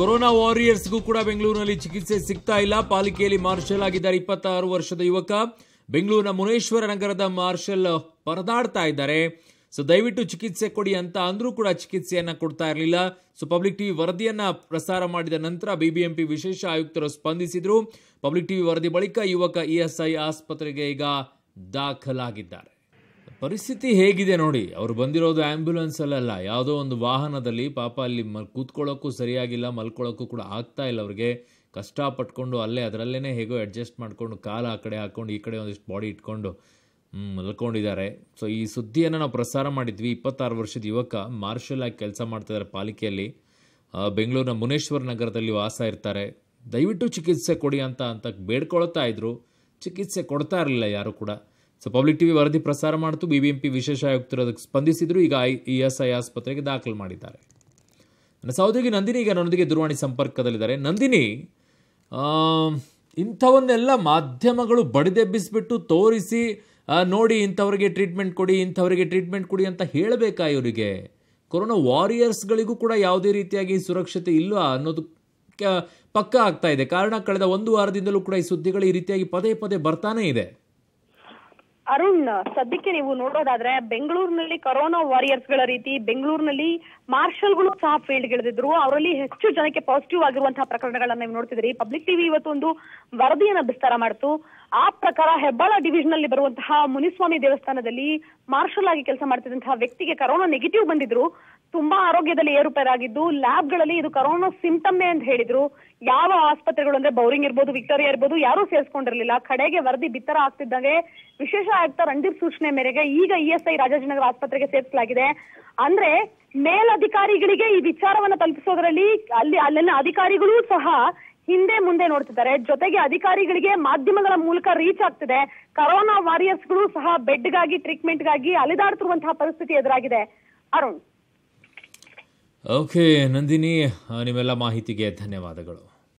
corona ವಾರಿಯರ್ಸ್ಗೂ ಕೂಡ ಬೆಂಗಳೂರಿನಲ್ಲಿ ಚಿಕಿತ್ಸೆ ಸಿಗ್ತಾ ಇಲ್ಲ ಪಾಲಿಕೆಯಲ್ಲಿ ಮಾರ್ಷಲ್ ಆಗಿದ್ದಾರೆ ಇಪ್ಪತ್ತಾರು ವರ್ಷದ ಯುವಕ ಬೆಂಗಳೂರಿನ ಮುನೇಶ್ವರ ನಗರದ ಮಾರ್ಷಲ್ ಪರದಾಡ್ತಾ ಇದ್ದಾರೆ ಸೊ ದಯವಿಟ್ಟು ಚಿಕಿತ್ಸೆ ಕೊಡಿ ಅಂತ ಅಂದ್ರೂ ಕೂಡ ಚಿಕಿತ್ಸೆಯನ್ನು ಕೊಡ್ತಾ ಇರಲಿಲ್ಲ ಸೊ ಪಬ್ಲಿಕ್ ಟಿವಿ ವರದಿಯನ್ನು ಪ್ರಸಾರ ಮಾಡಿದ ನಂತರ ಬಿಬಿಎಂಪಿ ವಿಶೇಷ ಆಯುಕ್ತರು ಸ್ಪಂದಿಸಿದ್ರು ಪಬ್ಲಿಕ್ ಟಿವಿ ವರದಿ ಬಳಿಕ ಯುವಕ ಇಎಸ್ಐ ಆಸ್ಪತ್ರೆಗೆ ಈಗ ದಾಖಲಾಗಿದ್ದಾರೆ ಪರಿಸ್ಥಿತಿ ಹೇಗಿದೆ ನೋಡಿ ಅವ್ರು ಬಂದಿರೋದು ಅಲ್ಲೆಲ್ಲ ಯಾವುದೋ ಒಂದು ವಾಹನದಲ್ಲಿ ಪಾಪ ಅಲ್ಲಿ ಮಲ್ ಕೂತ್ಕೊಳ್ಳೋಕ್ಕೂ ಸರಿಯಾಗಿಲ್ಲ ಮಲ್ಕೊಳ್ಳೋಕ್ಕೂ ಕೂಡ ಆಗ್ತಾ ಇಲ್ಲ ಅವ್ರಿಗೆ ಕಷ್ಟ ಪಟ್ಕೊಂಡು ಅಲ್ಲೇ ಅದರಲ್ಲೇ ಹೇಗೋ ಅಡ್ಜಸ್ಟ್ ಮಾಡಿಕೊಂಡು ಕಾಲ ಆ ಕಡೆ ಹಾಕ್ಕೊಂಡು ಈ ಕಡೆ ಒಂದಿಷ್ಟು ಬಾಡಿ ಇಟ್ಕೊಂಡು ಮಲ್ಕೊಂಡಿದ್ದಾರೆ ಸೊ ಈ ಸುದ್ದಿಯನ್ನು ನಾವು ಪ್ರಸಾರ ಮಾಡಿದ್ವಿ ಇಪ್ಪತ್ತಾರು ವರ್ಷದ ಯುವಕ ಮಾರ್ಷಲ್ ಆಗಿ ಕೆಲಸ ಮಾಡ್ತಿದ್ದಾರೆ ಪಾಲಿಕೆಯಲ್ಲಿ ಬೆಂಗಳೂರಿನ ಮುನೇಶ್ವರ ನಗರದಲ್ಲಿ ವಾಸ ಇರ್ತಾರೆ ದಯವಿಟ್ಟು ಚಿಕಿತ್ಸೆ ಕೊಡಿ ಅಂತ ಅಂತ ಬೇಡ್ಕೊಳ್ತಾ ಇದ್ದರು ಚಿಕಿತ್ಸೆ ಕೊಡ್ತಾ ಇರಲಿಲ್ಲ ಯಾರು ಕೂಡ ಸೊ ಪಬ್ಲಿಕ್ ಟಿವಿ ವರದಿ ಪ್ರಸಾರ ಮಾಡಿತು ಬಿಬಿಎಂಪಿ ವಿಶೇಷ ಆಯುಕ್ತರು ಅದಕ್ಕೆ ಸ್ಪಂದಿಸಿದ್ರು ಈಗ ಐ ಇ ಎಸ್ ಐ ಆಸ್ಪತ್ರೆಗೆ ದಾಖಲು ಮಾಡಿದ್ದಾರೆ ನನ್ನ ಸಹೋದ್ಯೋಗಿ ನಂದಿನಿ ಈಗ ನನ್ನೊಂದಿಗೆ ದೂರವಾಣಿ ಸಂಪರ್ಕದಲ್ಲಿದ್ದಾರೆ ನಂದಿನಿ ಇಂಥವನ್ನೆಲ್ಲ ಮಾಧ್ಯಮಗಳು ಬಡಿದೆಬ್ಬಿಸಿಬಿಟ್ಟು ತೋರಿಸಿ ನೋಡಿ ಇಂಥವರಿಗೆ ಟ್ರೀಟ್ಮೆಂಟ್ ಕೊಡಿ ಇಂಥವರಿಗೆ ಟ್ರೀಟ್ಮೆಂಟ್ ಕೊಡಿ ಅಂತ ಹೇಳಬೇಕಾ ಇವರಿಗೆ ಕೊರೋನಾ ವಾರಿಯರ್ಸ್ಗಳಿಗೂ ಕೂಡ ಯಾವುದೇ ರೀತಿಯಾಗಿ ಸುರಕ್ಷತೆ ಇಲ್ಲ ಅನ್ನೋದು ಪಕ್ಕ ಆಗ್ತಾ ಇದೆ ಕಾರಣ ಕಳೆದ ಒಂದು ವಾರದಿಂದಲೂ ಕೂಡ ಈ ಸುದ್ದಿಗಳು ಈ ರೀತಿಯಾಗಿ ಪದೇ ಪದೇ ಬರ್ತಾನೇ ಇದೆ ಅರುಣ್ ಸದ್ಯಕ್ಕೆ ನೀವು ನೋಡೋದಾದ್ರೆ ಬೆಂಗಳೂರಿನಲ್ಲಿ ಕೊರೋನಾ ವಾರಿಯರ್ಸ್ ಗಳ ರೀತಿ ಬೆಂಗಳೂರಿನಲ್ಲಿ ಗಳು ಸಹ ಫೀಲ್ಡ್ ಗೆಳೆದಿದ್ರು ಅವರಲ್ಲಿ ಹೆಚ್ಚು ಜನಕ್ಕೆ ಪಾಸಿಟಿವ್ ಆಗಿರುವಂತಹ ಪ್ರಕರಣಗಳನ್ನ ನೀವು ನೋಡ್ತಿದ್ರಿ ಪಬ್ಲಿಕ್ ಟಿವಿ ಒಂದು ವರದಿಯನ್ನ ಬಿಸ್ತಾರ ಮಾಡ್ತು ಆ ಪ್ರಕಾರ ಹೆಬ್ಬಾಳ ಡಿವಿಷನ್ ಅಲ್ಲಿ ಬರುವಂತಹ ಮುನಿಸ್ವಾಮಿ ದೇವಸ್ಥಾನದಲ್ಲಿ ಮಾರ್ಷಲ್ ಆಗಿ ಕೆಲಸ ಮಾಡ್ತಿದ್ದಂತಹ ವ್ಯಕ್ತಿಗೆ ಕರೋನಾ ನೆಗೆಟಿವ್ ಬಂದಿದ್ರು ತುಂಬಾ ಆರೋಗ್ಯದಲ್ಲಿ ಏರುಪೇರಾಗಿದ್ದು ಗಳಲ್ಲಿ ಇದು ಕರೋನಾ ಸಿಂಟಮ್ ಅಂತ ಹೇಳಿದ್ರು ಯಾವ ಆಸ್ಪತ್ರೆಗಳು ಅಂದ್ರೆ ಬೌರಿಂಗ್ ಇರ್ಬೋದು ವಿಕ್ಟೋರಿಯಾ ಇರ್ಬೋದು ಯಾರು ಸೇರ್ಸ್ಕೊಂಡಿರಲಿಲ್ಲ ಕಡೆಗೆ ವರದಿ ಬಿತ್ತರ ಆಗ್ತಿದ್ದಂಗೆ ವಿಶೇಷ ಆಯುಕ್ತ ರಣದೀಪ್ ಸೂಚನೆ ಮೇರೆಗೆ ಈಗ ಇಎಸ್ಐ ರಾಜಾಜಿನಗರ ಆಸ್ಪತ್ರೆಗೆ ಸೇರಿಸಲಾಗಿದೆ ಅಂದ್ರೆ ಮೇಲಧಿಕಾರಿಗಳಿಗೆ ಈ ವಿಚಾರವನ್ನು ತಲುಪಿಸೋದ್ರಲ್ಲಿ ಅಲ್ಲಿ ಅಲ್ಲಿನ ಅಧಿಕಾರಿಗಳು ಸಹ ಹಿಂದೆ ಮುಂದೆ ನೋಡ್ತಿದ್ದಾರೆ ಜೊತೆಗೆ ಅಧಿಕಾರಿಗಳಿಗೆ ಮಾಧ್ಯಮಗಳ ಮೂಲಕ ರೀಚ್ ಆಗ್ತಿದೆ ಕರೋನಾ ವಾರಿಯರ್ಸ್ಗಳು ಸಹ ಬೆಡ್ಗಾಗಿ ಟ್ರೀಟ್ಮೆಂಟ್ಗಾಗಿ ಅಲೆದಾಡ್ತಿರುವಂತಹ ಪರಿಸ್ಥಿತಿ ಎದುರಾಗಿದೆ ಅರುಣ್ ಓಕೆ ನಂದಿನಿ ನಿಮ್ಮೆಲ್ಲ ಮಾಹಿತಿಗೆ ಧನ್ಯವಾದಗಳು